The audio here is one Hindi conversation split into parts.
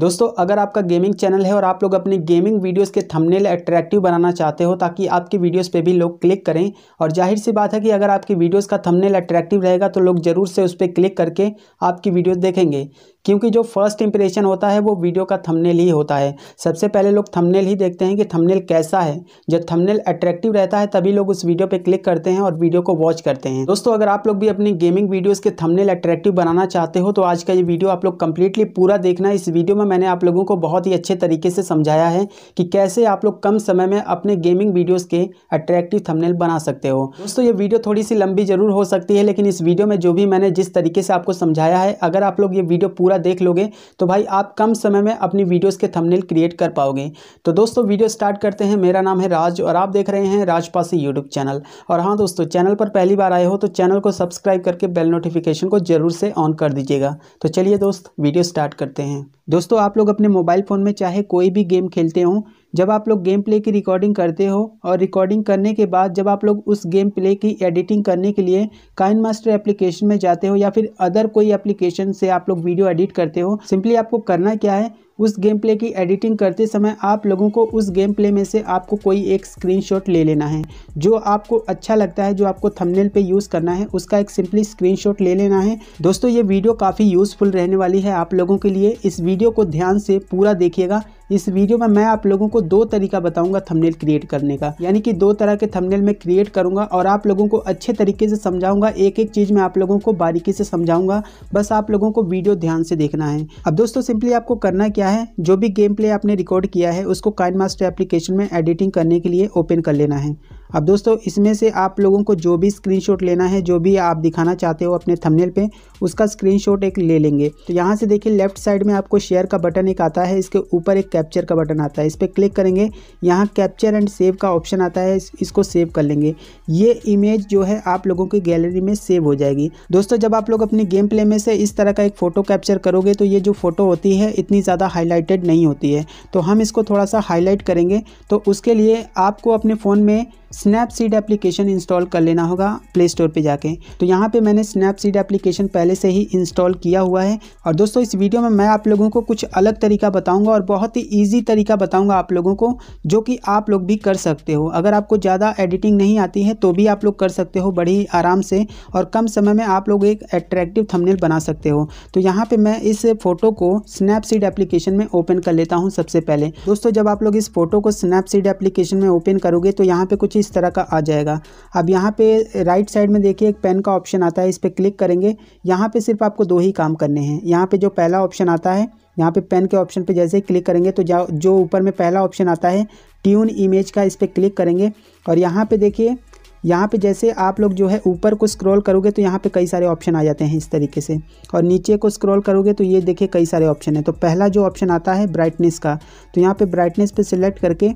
दोस्तों अगर आपका गेमिंग चैनल है और आप लोग अपने गेमिंग वीडियोस के थंबनेल अट्रैक्टिव बनाना चाहते हो ताकि आपकी वीडियोस पे भी लोग क्लिक करें और जाहिर सी बात है कि अगर आपकी वीडियोस का थंबनेल अट्रैक्टिव रहेगा तो लोग ज़रूर से उस पर क्लिक करके आपकी वीडियोस देखेंगे क्योंकि जो फर्स्ट इंप्रेशन होता है वो वीडियो का थंबनेल ही होता है सबसे पहले लोग थंबनेल ही देखते हैं कि थंबनेल कैसा है जब थंबनेल अट्रैक्टिव रहता है तभी लोग उस वीडियो पे क्लिक करते हैं और वीडियो को वॉच करते हैं दोस्तों अगर आप लोग भी अपनी गेमिंग वीडियोज़ के थमनेल अट्रैक्टिव बनाना चाहते हो तो आज का ये वीडियो आप लोग कम्प्लीटली पूरा देखना इस वीडियो में मैंने आप लोगों को बहुत ही अच्छे तरीके से समझाया है कि कैसे आप लोग कम समय में अपने गेमिंग वीडियोज़ के अट्रैक्टिव थमनेल बना सकते हो दोस्तों ये वीडियो थोड़ी सी लंबी जरूर हो सकती है लेकिन इस वीडियो में जो भी मैंने जिस तरीके से आपको समझाया है अगर आप लोग ये वीडियो पूरा पूरा देख लोगे तो भाई आप कम समय में अपनी वीडियोस के थंबनेल क्रिएट कर पाओगे तो दोस्तों वीडियो स्टार्ट करते हैं मेरा नाम है राज और आप देख रहे हैं राजपासी यूट्यूब चैनल और हाँ दोस्तों चैनल पर पहली बार आए हो तो चैनल को सब्सक्राइब करके बेल नोटिफिकेशन को जरूर से ऑन कर दीजिएगा तो चलिए दोस्त वीडियो स्टार्ट करते हैं दोस्तों आप लोग अपने मोबाइल फ़ोन में चाहे कोई भी गेम खेलते हों जब आप लोग गेम प्ले की रिकॉर्डिंग करते हो और रिकॉर्डिंग करने के बाद जब आप लोग उस गेम प्ले की एडिटिंग करने के लिए काइन मास्टर एप्लीकेशन में जाते हो या फिर अदर कोई एप्लीकेशन से आप लोग वीडियो एडिट करते हो सिंपली आपको करना क्या है उस गेम प्ले की एडिटिंग करते समय आप लोगों को उस गेम प्ले में से आपको कोई एक स्क्रीनशॉट ले लेना है जो आपको अच्छा लगता है जो आपको थंबनेल पे यूज़ करना है उसका एक सिंपली स्क्रीनशॉट ले लेना है दोस्तों ये वीडियो काफ़ी यूज़फुल रहने वाली है आप लोगों के लिए इस वीडियो को ध्यान से पूरा देखिएगा इस वीडियो में मैं आप लोगों को दो तरीका बताऊंगा थंबनेल क्रिएट करने का यानी कि दो तरह के थंबनेल मैं क्रिएट करूंगा और आप लोगों को अच्छे तरीके से समझाऊंगा एक एक चीज़ मैं आप लोगों को बारीकी से समझाऊंगा बस आप लोगों को वीडियो ध्यान से देखना है अब दोस्तों सिंपली आपको करना क्या है जो भी गेम प्ले आपने रिकॉर्ड किया है उसको काइन मास्टर एप्लीकेशन में एडिटिंग करने के लिए ओपन कर लेना है अब दोस्तों इसमें से आप लोगों को जो भी स्क्रीनशॉट लेना है जो भी आप दिखाना चाहते हो अपने थंबनेल पे उसका स्क्रीनशॉट एक ले लेंगे तो यहाँ से देखिए लेफ्ट साइड में आपको शेयर का बटन एक आता है इसके ऊपर एक कैप्चर का बटन आता है इस पर क्लिक करेंगे यहाँ कैप्चर एंड सेव का ऑप्शन आता है इसको सेव कर लेंगे ये इमेज जो है आप लोगों की गैलरी में सेव हो जाएगी दोस्तों जब आप लोग अपने गेम प्ले में से इस तरह का एक फ़ोटो कैप्चर करोगे तो ये जो फ़ोटो होती है इतनी ज़्यादा हाईलाइटेड नहीं होती है तो हम इसको थोड़ा सा हाईलाइट करेंगे तो उसके लिए आपको अपने फ़ोन में स्नैपसीड एप्लीकेशन इंस्टॉल कर लेना होगा प्ले स्टोर पर जाके तो यहाँ पर मैंने स्नैपसीड एप्लीकेशन पहले से ही इंस्टॉल किया हुआ है और दोस्तों इस वीडियो में मैं आप लोगों को कुछ अलग तरीका बताऊँगा और बहुत ही ईजी तरीका बताऊँगा आप लोगों को जो कि आप लोग भी कर सकते हो अगर आपको ज़्यादा एडिटिंग नहीं आती है तो भी आप लोग कर सकते हो बड़ी आराम से और कम समय में आप लोग एक अट्रैक्टिव थमनेल बना सकते हो तो यहाँ पर मैं इस फोटो को स्नैपसीड एप्लीकेशन में ओपन कर लेता हूँ सबसे पहले दोस्तों जब आप लोग इस फोटो को स्नैपसीड एप्लीकेशन में ओपन करोगे तो यहाँ पर कुछ इस तरह का आ जाएगा अब यहाँ पे राइट साइड में देखिए एक पेन का ऑप्शन आता है इस पर क्लिक करेंगे यहाँ पे सिर्फ आपको दो ही काम करने हैं यहाँ पे जो पहला ऑप्शन आता है यहाँ पे पेन के ऑप्शन पे जैसे ही क्लिक करेंगे तो जो ऊपर में पहला ऑप्शन आता है ट्यून इमेज का इस पर क्लिक करेंगे और यहाँ पे देखिए यहाँ पे जैसे आप लोग जो है ऊपर को स्क्रॉल करोगे तो यहाँ पे कई सारे ऑप्शन आ जाते हैं इस तरीके से और नीचे को स्क्रॉल करोगे तो ये देखिए कई सारे ऑप्शन हैं तो पहला जो ऑप्शन आता है ब्राइटनेस का तो यहाँ पे ब्राइटनेस पे सिलेक्ट करके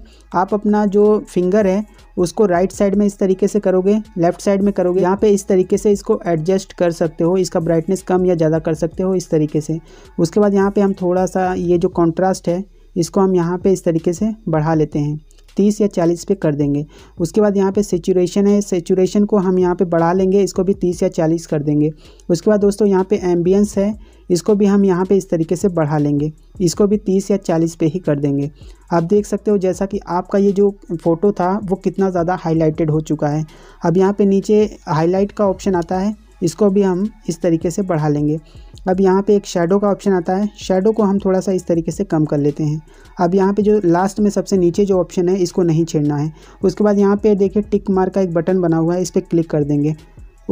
आप अपना जो फिंगर है उसको राइट साइड में इस तरीके से करोगे लेफ्ट साइड में करोगे यहाँ पे इस तरीके से इसको एडजस्ट कर सकते हो इसका ब्राइटनेस कम या ज़्यादा कर सकते हो इस तरीके से उसके बाद यहाँ पे हम थोड़ा सा ये जो कॉन्ट्रास्ट है इसको हम यहाँ पे इस तरीके से बढ़ा लेते हैं तीस या चालीस पे कर देंगे उसके बाद यहाँ पे सेचुरेशन है सेचुरेशन को हम यहाँ पे बढ़ा लेंगे इसको भी तीस या चालीस कर देंगे उसके बाद दोस्तों यहाँ पे एम्बियंस है इसको भी हम यहाँ पे इस तरीके से बढ़ा लेंगे इसको भी तीस या चालीस पे ही कर देंगे आप देख सकते हो जैसा कि आपका ये जो फ़ोटो था वो कितना ज़्यादा हाईलाइटेड हो चुका है अब यहाँ पे नीचे हाईलाइट का ऑप्शन आता है इसको भी हम इस तरीके से बढ़ा लेंगे अब यहाँ पे एक शेडो का ऑप्शन आता है शेडो को हम थोड़ा सा इस तरीके से कम कर लेते हैं अब यहाँ पे जो लास्ट में सबसे नीचे जो ऑप्शन है इसको नहीं छेड़ना है उसके बाद यहाँ पे देखिए टिक मार का एक बटन बना हुआ है इस पर क्लिक कर देंगे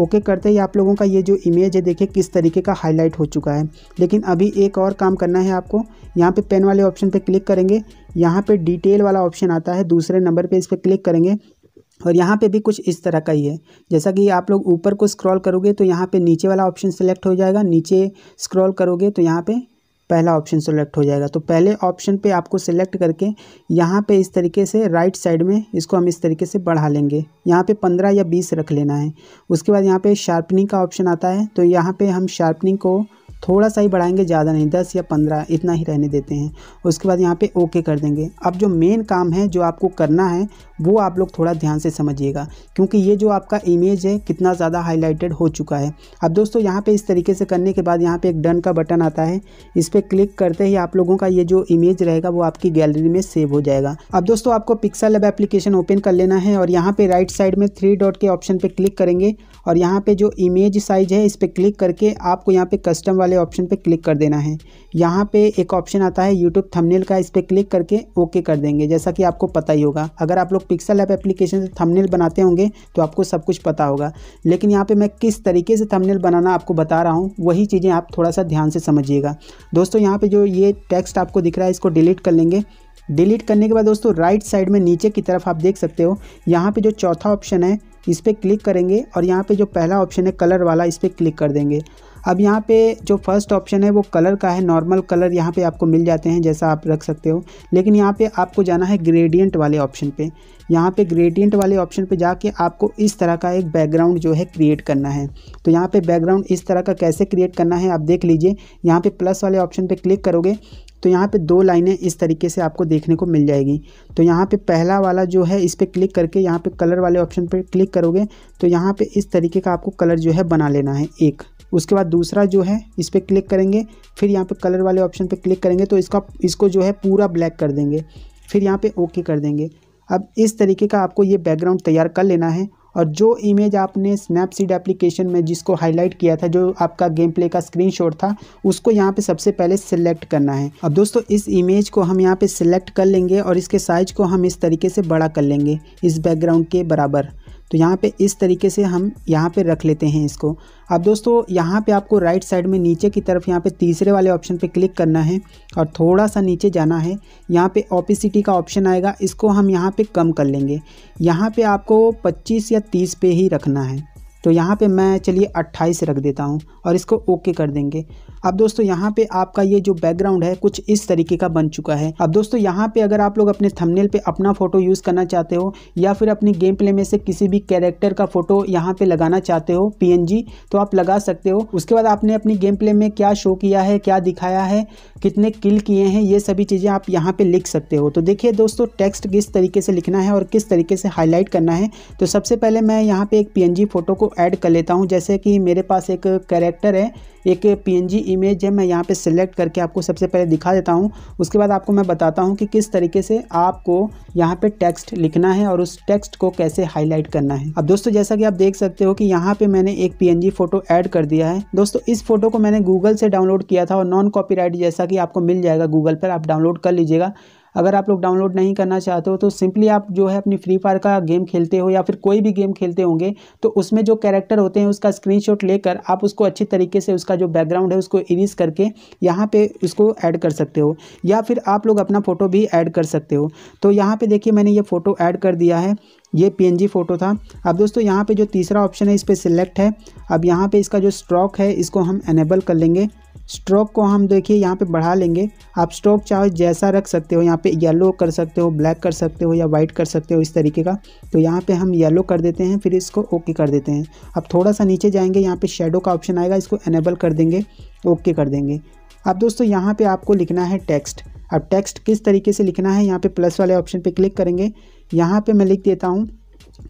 ओके करते ही आप लोगों का ये जो इमेज है देखिए किस तरीके का हाईलाइट हो चुका है लेकिन अभी एक और काम करना है आपको यहाँ पे पेन वाले ऑप्शन पे क्लिक करेंगे यहाँ पे डिटेल वाला ऑप्शन आता है दूसरे नंबर पे इस पर क्लिक करेंगे और यहाँ पे भी कुछ इस तरह का ही है जैसा कि आप लोग ऊपर को स्क्रॉल करोगे तो यहाँ पे नीचे वाला ऑप्शन सेलेक्ट हो जाएगा नीचे स्क्रॉल करोगे तो यहाँ पे पहला ऑप्शन सेलेक्ट हो जाएगा तो पहले ऑप्शन पे आपको सेलेक्ट करके यहाँ पे इस तरीके से राइट साइड में इसको हम इस तरीके से बढ़ा लेंगे यहाँ पे पंद्रह या बीस रख लेना है उसके बाद यहाँ पे शार्पनिंग का ऑप्शन आता है तो यहाँ पे हम शार्पनिंग को थोड़ा सा ही बढ़ाएंगे ज़्यादा नहीं दस या पंद्रह इतना ही रहने देते हैं उसके बाद यहाँ पे ओके कर देंगे अब जो मेन काम है जो आपको करना है वो आप लोग थोड़ा ध्यान से समझिएगा क्योंकि ये जो आपका इमेज है कितना ज़्यादा हाईलाइटेड हो चुका है अब दोस्तों यहाँ पे इस तरीके से करने के बाद यहाँ पे एक डन का बटन आता है इस पर क्लिक करते ही आप लोगों का ये जो इमेज रहेगा वो आपकी गैलरी में सेव हो जाएगा अब दोस्तों आपको पिक्सल लेब एप्लीकेशन ओपन कर लेना है और यहाँ पे राइट साइड में थ्री डॉट के ऑप्शन पे क्लिक करेंगे और यहाँ पे जो इमेज साइज है इस पर क्लिक करके आपको यहाँ पे कस्टम वाले ऑप्शन पे क्लिक कर देना है यहाँ पे एक ऑप्शन आता है यूट्यूब थंबनेल का इस पर क्लिक करके ओके कर देंगे जैसा कि आपको पता ही होगा अगर आप लोग पिक्सल ऐप एप्लीकेशन से थंबनेल बनाते होंगे तो आपको सब कुछ पता होगा लेकिन यहाँ पर मैं किस तरीके से थमनेल बनाना आपको बता रहा हूँ वही चीज़ें आप थोड़ा सा ध्यान से समझिएगा दोस्तों दोस्तों यहाँ पे जो ये टेक्स्ट आपको दिख रहा है इसको डिलीट कर लेंगे डिलीट करने के बाद दोस्तों राइट साइड में नीचे की तरफ आप देख सकते हो यहाँ पे जो चौथा ऑप्शन है इस पर क्लिक करेंगे और यहाँ पे जो पहला ऑप्शन है कलर वाला इस पर क्लिक कर देंगे अब यहाँ पे जो फर्स्ट ऑप्शन है वो कलर का है नॉर्मल कलर यहाँ पे आपको मिल जाते हैं जैसा आप रख सकते हो लेकिन यहाँ पे आपको जाना है ग्रेडियंट वाले ऑप्शन पे यहाँ पे ग्रेडियंट वाले ऑप्शन पे जाके आपको इस तरह का एक बैकग्राउंड जो है क्रिएट करना है तो यहाँ पे बैकग्राउंड इस तरह का कैसे क्रिएट करना है आप देख लीजिए यहाँ पे प्लस वाले ऑप्शन पे क्लिक करोगे तो यहाँ पे दो लाइनें इस तरीके से आपको देखने को मिल जाएगी तो यहाँ पे पहला वाला जो है इस पर क्लिक करके यहाँ पे कलर वाले ऑप्शन पर क्लिक करोगे तो यहाँ पे इस तरीके का आपको कलर जो है बना लेना है एक उसके बाद दूसरा जो है इस पर क्लिक करेंगे फिर यहाँ पर कलर वाले ऑप्शन पर क्लिक करेंगे तो इसका इसको जो है पूरा ब्लैक कर देंगे फिर यहाँ पे ओके कर देंगे अब इस तरीके का आपको ये बैकग्राउंड तैयार कर लेना है और जो इमेज आपने स्नैपसीड एप्लीकेशन में जिसको हाईलाइट किया था जो आपका गेम प्ले का स्क्रीनशॉट था उसको यहाँ पे सबसे पहले सिलेक्ट करना है अब दोस्तों इस इमेज को हम यहाँ पे सिलेक्ट कर लेंगे और इसके साइज को हम इस तरीके से बड़ा कर लेंगे इस बैकग्राउंड के बराबर तो यहाँ पे इस तरीके से हम यहाँ पे रख लेते हैं इसको अब दोस्तों यहाँ पे आपको राइट साइड में नीचे की तरफ यहाँ पे तीसरे वाले ऑप्शन पे क्लिक करना है और थोड़ा सा नीचे जाना है यहाँ पे ऑपिसिटी का ऑप्शन आएगा इसको हम यहाँ पे कम कर लेंगे यहाँ पे आपको 25 या 30 पे ही रखना है तो यहाँ पे मैं चलिए 28 रख देता हूँ और इसको ओके कर देंगे अब दोस्तों यहाँ पे आपका ये जो बैकग्राउंड है कुछ इस तरीके का बन चुका है अब दोस्तों यहाँ पे अगर आप लोग अपने थंबनेल पे अपना फोटो यूज करना चाहते हो या फिर अपने गेम प्ले में से किसी भी कैरेक्टर का फोटो यहाँ पे लगाना चाहते हो पी तो आप लगा सकते हो उसके बाद आपने अपनी गेम प्ले में क्या शो किया है क्या दिखाया है कितने किल किए हैं ये सभी चीज़ें आप यहाँ पे लिख सकते हो तो देखिए दोस्तों टेक्स्ट किस तरीके से लिखना है और किस तरीके से हाईलाइट करना है तो सबसे पहले मैं यहाँ पे एक पी फोटो को ऐड कर लेता हूँ जैसे कि मेरे पास एक कैरेक्टर है एक पीएनजी इमेज है मैं यहाँ पे सिलेक्ट करके आपको सबसे पहले दिखा देता हूँ उसके बाद आपको मैं बताता हूँ कि किस तरीके से आपको यहाँ पे टेक्स्ट लिखना है और उस टेक्स्ट को कैसे हाईलाइट करना है अब दोस्तों जैसा कि आप देख सकते हो कि यहाँ पे मैंने एक पी फोटो ऐड कर दिया है दोस्तों इस फोटो को मैंने गूगल से डाउनलोड किया था और नॉन कॉपीराइट जैसा कि आपको मिल जाएगा गूगल पर आप डाउनलोड कर लीजिएगा अगर आप लोग डाउनलोड नहीं करना चाहते हो तो सिंपली आप जो है अपनी फ्री फायर का गेम खेलते हो या फिर कोई भी गेम खेलते होंगे तो उसमें जो कैरेक्टर होते हैं उसका स्क्रीनशॉट लेकर आप उसको अच्छी तरीके से उसका जो बैकग्राउंड है उसको इरीज करके यहाँ पे उसको ऐड कर सकते हो या फिर आप लोग अपना फ़ोटो भी ऐड कर सकते हो तो यहाँ पर देखिए मैंने ये फ़ोटो ऐड कर दिया है ये पी फ़ोटो था अब दोस्तों यहाँ पे जो तीसरा ऑप्शन है इस पर सिलेक्ट है अब यहाँ पे इसका जो स्ट्रोक है इसको हम एनेबल कर लेंगे स्ट्रोक को हम देखिए यहाँ पे बढ़ा लेंगे आप स्ट्रोक चाहे जैसा रख सकते हो यहाँ पे येलो कर सकते हो ब्लैक कर सकते हो या वाइट कर सकते हो इस तरीके का तो यहाँ पे हम येलो कर देते हैं फिर इसको ओके कर देते हैं अब थोड़ा सा नीचे जाएंगे यहाँ पे शेडो का ऑप्शन आएगा इसको एनेबल कर देंगे ओके कर देंगे अब दोस्तों यहाँ पर आपको लिखना है टेक्स्ट अब टेक्स्ट किस तरीके से लिखना है यहाँ पर प्लस वाले ऑप्शन पर क्लिक करेंगे यहाँ पर मैं लिख देता हूँ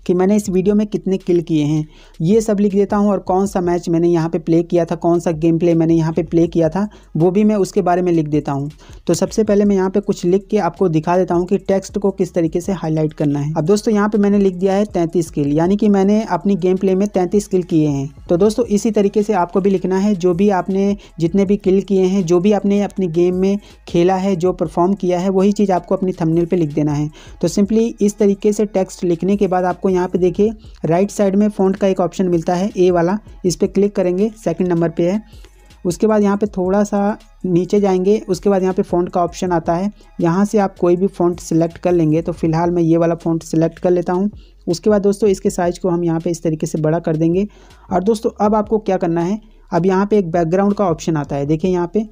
कि मैंने इस वीडियो में कितने किल किए हैं ये सब लिख देता हूँ और कौन सा मैच मैंने यहाँ पे प्ले किया था कौन सा गेम प्ले मैंने यहाँ पे प्ले किया था वो भी मैं उसके बारे में लिख देता हूँ तो सबसे पहले मैं यहाँ पे कुछ लिख के आपको दिखा देता हूँ कि टेक्स्ट को किस तरीके से हाईलाइट करना है अब दोस्तों यहाँ पर मैंने लिख दिया है तैंतीस किल यानी कि मैंने अपनी गेम प्ले में तैंतीस किल किए हैं तो दोस्तों इसी तरीके से आपको भी लिखना है जो भी आपने जितने भी किल किए हैं जो भी आपने अपनी गेम में खेला है जो परफॉर्म किया है वही चीज़ आपको अपनी थमनेल पर लिख देना है तो सिंपली इस तरीके से टेक्स्ट लिखने के बाद आप आपको यहाँ पे देखिए राइट साइड में फ़ॉन्ट का एक ऑप्शन मिलता है ए वाला इस पर क्लिक करेंगे सेकंड नंबर पे है उसके बाद यहाँ पे थोड़ा सा नीचे जाएंगे उसके बाद यहाँ पे फ़ॉन्ट का ऑप्शन आता है यहाँ से आप कोई भी फ़ॉन्ट सिलेक्ट कर लेंगे तो फिलहाल मैं ये वाला फ़ॉन्ट सिलेक्ट कर लेता हूँ उसके बाद दोस्तों इसके साइज़ को हम यहाँ पर इस तरीके से बड़ा कर देंगे और दोस्तों अब आपको क्या करना है अब यहाँ पर एक बैकग्राउंड का ऑप्शन आता है देखिए यहाँ पर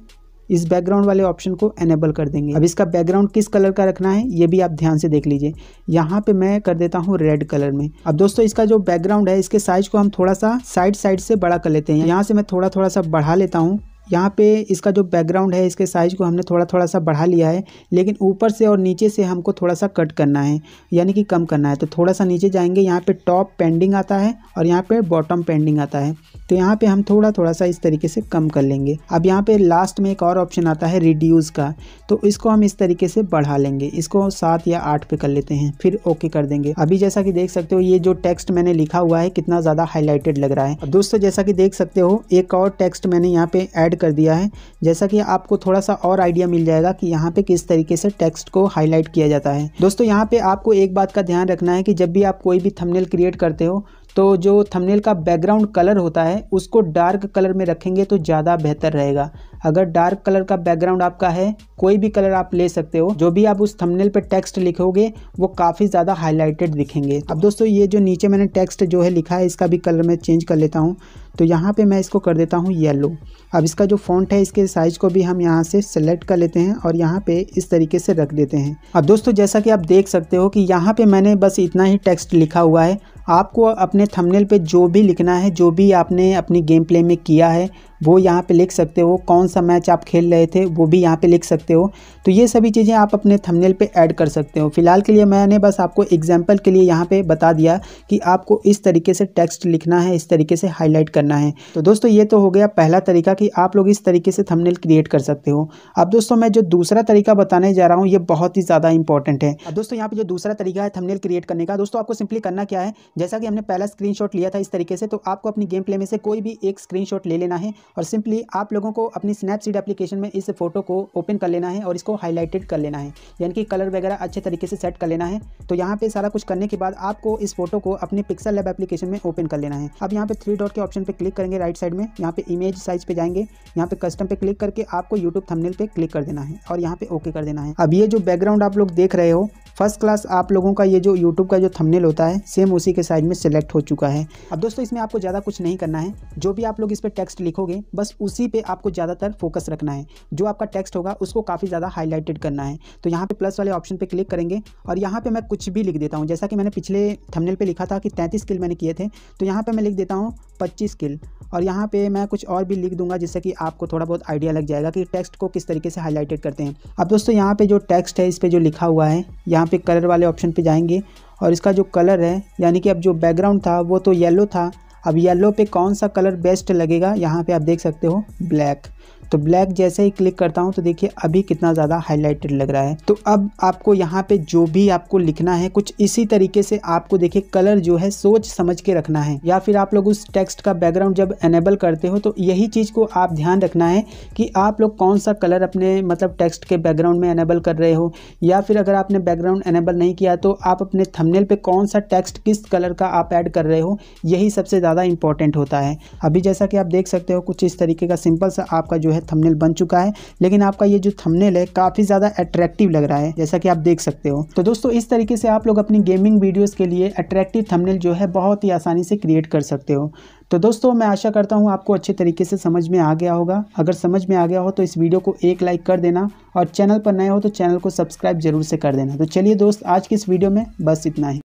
इस बैकग्राउंड वाले ऑप्शन को एनेबल कर देंगे अब इसका बैकग्राउंड किस कलर का रखना है ये भी आप ध्यान से देख लीजिए यहाँ पे मैं कर देता हूँ रेड कलर में अब दोस्तों इसका जो बैकग्राउंड है इसके साइज को हम थोड़ा सा साइड साइड से बड़ा कर लेते हैं यहाँ से मैं थोड़ा थोड़ा सा बढ़ा लेता हूँ यहाँ पे इसका जो बैकग्राउंड है इसके साइज़ को हमने थोड़ा थोड़ा सा बढ़ा लिया है लेकिन ऊपर से और नीचे से हमको थोड़ा सा कट करना है यानी कि कम करना है तो थोड़ा सा नीचे जाएंगे यहाँ पे टॉप पेंडिंग आता है और यहाँ पे बॉटम पेंडिंग आता है तो यहाँ पे हम थोड़ा थोड़ा सा इस तरीके से कम कर लेंगे अब यहाँ पे लास्ट में एक और ऑप्शन आता है रिड्यूस का तो इसको हम इस तरीके से बढ़ा लेंगे इसको सात या आठ पे कर लेते हैं फिर ओके कर देंगे अभी जैसा कि देख सकते हो ये जो टेक्स्ट मैंने लिखा हुआ है कितना ज़्यादा हाईलाइटेड लग रहा है अब दोस्तों जैसा कि देख सकते हो एक और टेक्स्ट मैंने यहाँ पे ऐड कर दिया है जैसा कि आपको थोड़ा सा और आइडिया मिल जाएगा कि यहाँ पे किस तरीके से टेक्स्ट को हाईलाइट किया जाता है दोस्तों यहाँ पे आपको एक बात का ध्यान रखना है कि जब भी आप कोई भी थमनेल क्रिएट करते हो तो जो थंबनेल का बैकग्राउंड कलर होता है उसको डार्क कलर में रखेंगे तो ज़्यादा बेहतर रहेगा अगर डार्क कलर का बैकग्राउंड आपका है कोई भी कलर आप ले सकते हो जो भी आप उस थंबनेल पे टेक्स्ट लिखोगे वो काफ़ी ज़्यादा हाईलाइटेड दिखेंगे अब दोस्तों ये जो नीचे मैंने टेक्स्ट जो है लिखा है इसका भी कलर मैं चेंज कर लेता हूँ तो यहाँ पर मैं इसको कर देता हूँ येलो अब इसका जो फॉन्ट है इसके साइज़ को भी हम यहाँ से सेलेक्ट कर लेते हैं और यहाँ पर इस तरीके से रख देते हैं अब दोस्तों जैसा कि आप देख सकते हो कि यहाँ पर मैंने बस इतना ही टेक्स्ट लिखा हुआ है आपको अपने थंबनेल पे जो भी लिखना है जो भी आपने अपनी गेम प्ले में किया है वो यहाँ पे लिख सकते हो कौन सा मैच आप खेल रहे थे वो भी यहाँ पे लिख सकते हो तो ये सभी चीज़ें आप अपने थंबनेल पे ऐड कर सकते हो फिलहाल के लिए मैंने बस आपको एग्जाम्पल के लिए यहाँ पे बता दिया कि आपको इस तरीके से टेक्स्ट लिखना है इस तरीके से हाईलाइट करना है तो दोस्तों ये तो हो गया पहला तरीका कि आप लोग इस तरीके से थमनेल क्रिएट कर सकते हो अब दोस्तों मैं जो दूसरा तरीका बताने जा रहा हूँ ये बहुत ही ज़्यादा इंपॉर्टेंट है दोस्तों यहाँ पर जो दूसरा तरीका है थमनेल क्रिएट करने का दोस्तों आपको सिंपली करना क्या है जैसा कि हमने पहला स्क्रीन लिया था इस तरीके से तो आपको अपनी गेम प्ले में से कोई भी एक स्क्रीन ले लेना है और सिंपली आप लोगों को अपनी स्नैपसीड एप्लीकेशन में इस फोटो को ओपन कर लेना है और इसको हाईलाइटेड कर लेना है यानी कि कलर वगैरह अच्छे तरीके से सेट कर लेना है तो यहाँ पे सारा कुछ करने के बाद आपको इस फोटो को अपने पिक्सल लैब एप्लीकेशन में ओपन कर लेना है अब यहाँ पे थ्री डॉट के ऑप्शन पे क्लिक करेंगे राइट साइड में यहाँ पे इमेज साइज पे जाएंगे यहाँ पे कस्टम पे क्लिक करके आपको यूट्यूब थमनेल पे क्लिक कर देना है और यहाँ पे ओके कर देना है अब ये जो बैकग्राउंड आप लोग देख रहे हो फर्स्ट क्लास आप लोगों का ये जो यूट्यूब का जो थमनेल होता है सेम उसी के साइज में सिलेक्ट हो चुका है अब दोस्तों इसमें आपको ज़्यादा कुछ नहीं करना है जो भी आप लोग इस पर टेक्स्ट लिखोगे बस उसी पे आपको ज़्यादातर फोकस रखना है जो आपका टेक्स्ट होगा उसको काफ़ी ज़्यादा हाईलाइटेड करना है तो यहाँ पे प्लस वाले ऑप्शन पे क्लिक करेंगे और यहाँ पे मैं कुछ भी लिख देता हूँ जैसा कि मैंने पिछले थंबनेल पे लिखा था कि 33 किल मैंने किए थे तो यहाँ पर मैं लिख देता हूँ पच्चीस किल और यहाँ पे मैं कुछ और भी लिख दूंगा जिससे कि आपको थोड़ा बहुत आइडिया लग जाएगा कि टेक्स्ट को किस तरीके से हाईलाइटेड करते हैं अब दोस्तों यहाँ पर जो टेक्स्ट है इस पर जो लिखा हुआ है यहाँ पर कलर वाले ऑप्शन पर जाएंगे और इसका जो कलर है यानी कि अब जो बैकग्राउंड था वो तो येलो था अब येलो पे कौन सा कलर बेस्ट लगेगा यहाँ पे आप देख सकते हो ब्लैक तो ब्लैक जैसे ही क्लिक करता हूँ तो देखिए अभी कितना ज़्यादा हाईलाइटेड लग रहा है तो अब आपको यहाँ पे जो भी आपको लिखना है कुछ इसी तरीके से आपको देखिए कलर जो है सोच समझ के रखना है या फिर आप लोग उस टेक्स्ट का बैकग्राउंड जब एनेबल करते हो तो यही चीज़ को आप ध्यान रखना है कि आप लोग कौन सा कलर अपने मतलब टेक्स्ट के बैकग्राउंड में एनेबल कर रहे हो या फिर अगर आपने बैकग्राउंड एनेबल नहीं किया तो आप अपने थंबनेल पे कौन सा टेक्स्ट किस कलर का आप ऐड कर रहे हो यही सबसे ज़्यादा इंपॉर्टेंट होता है अभी जैसा कि आप देख सकते हो कुछ इस तरीके का सिंपल सा आपका जो है है थंबनेल बन चुका है लेकिन आपका ये जो थंबनेल है काफ़ी ज़्यादा अट्रैक्टिव लग रहा है जैसा कि आप देख सकते हो तो दोस्तों इस तरीके से आप लोग अपनी गेमिंग वीडियोज़ के लिए अट्रैक्टिव थंबनेल जो है बहुत ही आसानी से क्रिएट कर सकते हो तो दोस्तों मैं आशा करता हूँ आपको अच्छे तरीके से समझ में आ गया होगा अगर समझ में आ गया हो तो इस वीडियो को एक लाइक कर देना और चैनल पर नए हो तो चैनल को सब्सक्राइब जरूर से कर देना तो चलिए दोस्त आज की इस वीडियो में बस इतना ही